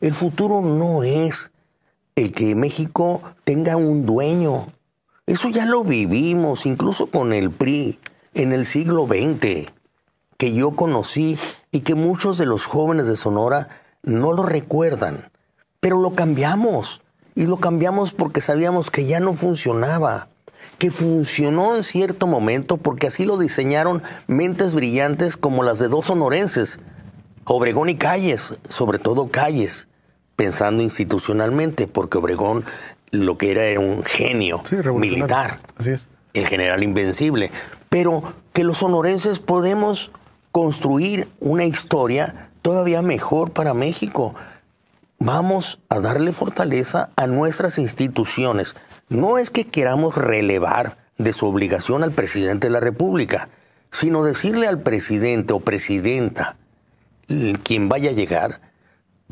El futuro no es el que México tenga un dueño. Eso ya lo vivimos, incluso con el PRI, en el siglo XX, que yo conocí y que muchos de los jóvenes de Sonora no lo recuerdan. Pero lo cambiamos. Y lo cambiamos porque sabíamos que ya no funcionaba, que funcionó en cierto momento porque así lo diseñaron mentes brillantes como las de dos sonorenses, Obregón y Calles, sobre todo Calles, pensando institucionalmente, porque Obregón lo que era era un genio militar. El general invencible. Pero que los sonorenses podemos construir una historia todavía mejor para México. Vamos a darle fortaleza a nuestras instituciones. No es que queramos relevar de su obligación al presidente de la República, sino decirle al presidente o presidenta, Mm, quien vaya a llegar,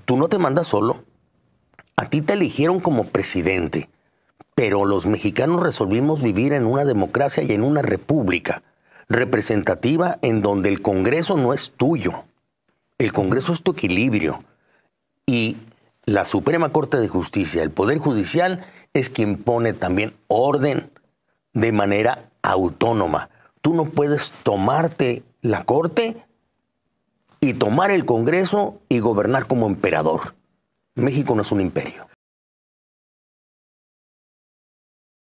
tú no te mandas solo. A ti te eligieron como presidente, pero los mexicanos resolvimos vivir en una democracia y en una república representativa en donde el Congreso no es tuyo. El Congreso es tu equilibrio. Y la Suprema Corte de Justicia, el Poder Judicial, es quien pone también orden de manera autónoma. Tú no puedes tomarte la Corte y tomar el Congreso y gobernar como emperador. México no es un imperio.